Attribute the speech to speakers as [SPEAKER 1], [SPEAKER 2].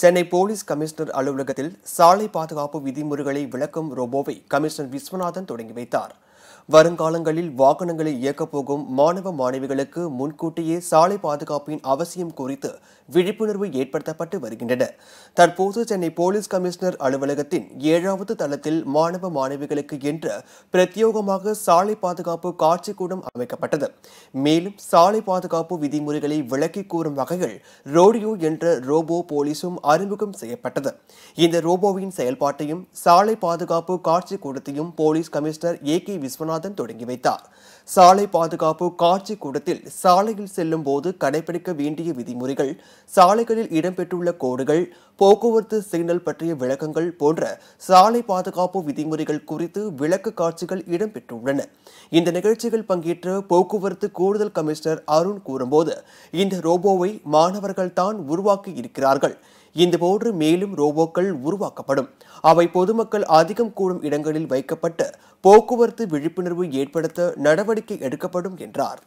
[SPEAKER 1] Chennai police commissioner அலுவலகத்தில் சாலை பாதுகாப்பு விதிமுறைகளை விளக்கும் ரோபோவை கமிஷனர் விஸ்வநாதன் தொடங்கி வைத்தார் வருங்காலங்களில் வாகனங்களை இயக்கப் போகும் மாணவ மாணவிகளுக்கு முன்கூட்டியே சாலை பாதுகாப்பின் அவசியம் குறித்து விழிப்புணர்வு ஏற்படுத்தப்பட்டு வருகின்றன தற்போது சென்னை போலீஸ் கமிஷனர் அலுவலகத்தின் ஏழாவது தளத்தில் மாணவ மாணவிகளுக்கு என்று பிரத்யேகமாக சாலை பாதுகாப்பு காட்சிக்கூடம் அமைக்கப்பட்டது மேலும் சாலை பாதுகாப்பு விதிமுறைகளை விளக்கிக் கூறும் வகையில் ரோடியோ என்ற ரோபோ போலீஸும் அறிமுகம் செய்யப்பட்டது இந்த ரோபோவின் செயல்பாட்டையும் சாலை பாதுகாப்பு காட்சிக்கூடத்தையும் police commissioner A K Viswanath Ramanathan தொடங்கி வைத்தார் சாலை பாதுகாப்பு காட்சி கூடத்தில் சாலையில் செல்லும் போது கடைபிடிக்க வேண்டிய விதிமுறைகள் சாலைகளில் இடம்பெற்றுள்ள கோடுகள் போக்குவரத்து சிக்னல் பற்றிய விளக்கங்கள் போன்ற சாலை பாதுகாப்பு விதிமுறைகள் குறித்து விளக்க காட்சிகள் இடம்பெற்றுள்ளன இந்த நிகழ்ச்சியில் பங்கேற்ற போக்குவரத்து கூடுதல் கமிஷனர் அருண் கூறும்போது இந்த ரோபோவை மாணவர்கள் தான் உருவாக்கி இருக்கிறார்கள் இந்த போன்று மேலும் ரோபோக்கள் உருவாக்கப்படும் அவை பொதுமக்கள் அதிகம் கூடும் இடங்களில் வைக்கப்பட்டு போக்குவரத்து விழிப்புணர்வு ஏற்படுத்த நடவடிக்கை எடுக்கப்படும் என்றார்